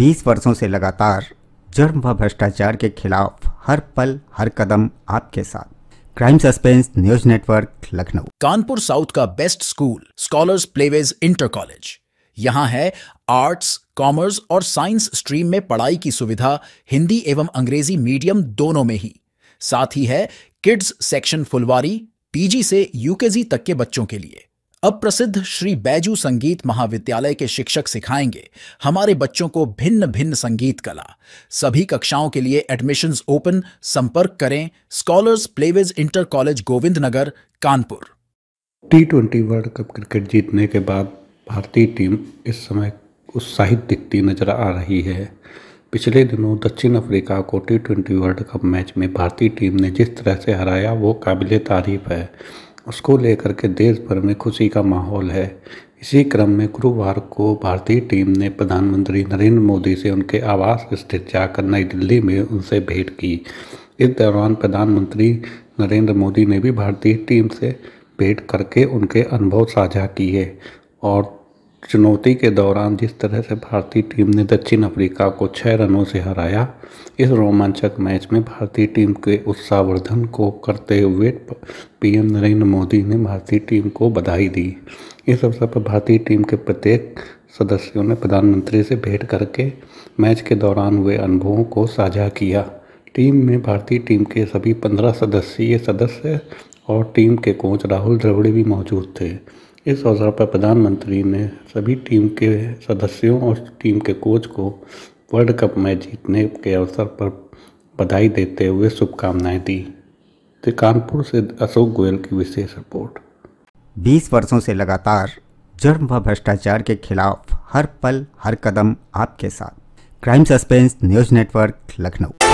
20 वर्षों से लगातार जर्म व भ्रष्टाचार के खिलाफ हर पल हर कदम आपके साथ crime suspense news network Lucknow Kanpur south का best school scholars playways inter college यहाँ है आर्ट्स कॉमर्स और साइंस स्ट्रीम में पढ़ाई की सुविधा हिंदी एवं अंग्रेजी मीडियम दोनों में ही साथ ही है किड्स सेक्शन फुलवारी पीजी से यूकेजी तक के बच्चों के लिए अब प्रसिद्ध श्री बैजू संगीत महाविद्यालय के शिक्षक सिखाएंगे हमारे बच्चों को भिन्न भिन्न संगीत कला सभी कक्षाओं के लिए एडमिशन ओपन संपर्क करें scholars playways inter college Govind Nagar Kanpur T twenty world cup cricket जीतने के बाद भारतीय टीम इस समय उत्साहित दिखती नजर आ रही है पिछले दिनों दक्षिण अफ्रीका को T twenty world cup match में भारतीय टीम ने जिस तरह से हराया वो काबिल तारीफ है उसको लेकर के देश भर में खुशी का माहौल है इसी क्रम में गुरुवार को भारतीय टीम ने प्रधानमंत्री नरेंद्र मोदी से उनके आवास स्थित जाकर नई दिल्ली में उनसे भेंट की इस दौरान प्रधानमंत्री नरेंद्र मोदी ने भी भारतीय टीम से भेंट करके उनके अनुभव साझा किए और चुनौती के दौरान जिस तरह से भारतीय टीम ने दक्षिण अफ्रीका को छः रनों से हराया इस रोमांचक मैच में भारतीय टीम के उत्साहवर्धन को करते हुए पीएम नरेंद्र मोदी ने भारतीय टीम को बधाई दी इस अवसर पर भारतीय टीम के प्रत्येक सदस्यों ने प्रधानमंत्री से भेंट करके मैच के दौरान हुए अनुभवों को साझा किया टीम में भारतीय टीम के सभी पंद्रह सदस्यीय सदस्य और टीम के कोच राहुल द्रविड़ भी मौजूद थे इस अवसर पर प्रधानमंत्री ने सभी टीम के सदस्यों और टीम के कोच को वर्ल्ड कप मैच जीतने के अवसर पर बधाई देते हुए शुभकामनाएं दी तो कानपुर से अशोक गोयल की विशेष रिपोर्ट 20 वर्षों से लगातार जर्म व भ्रष्टाचार के खिलाफ हर पल हर कदम आपके साथ crime suspense news network Lucknow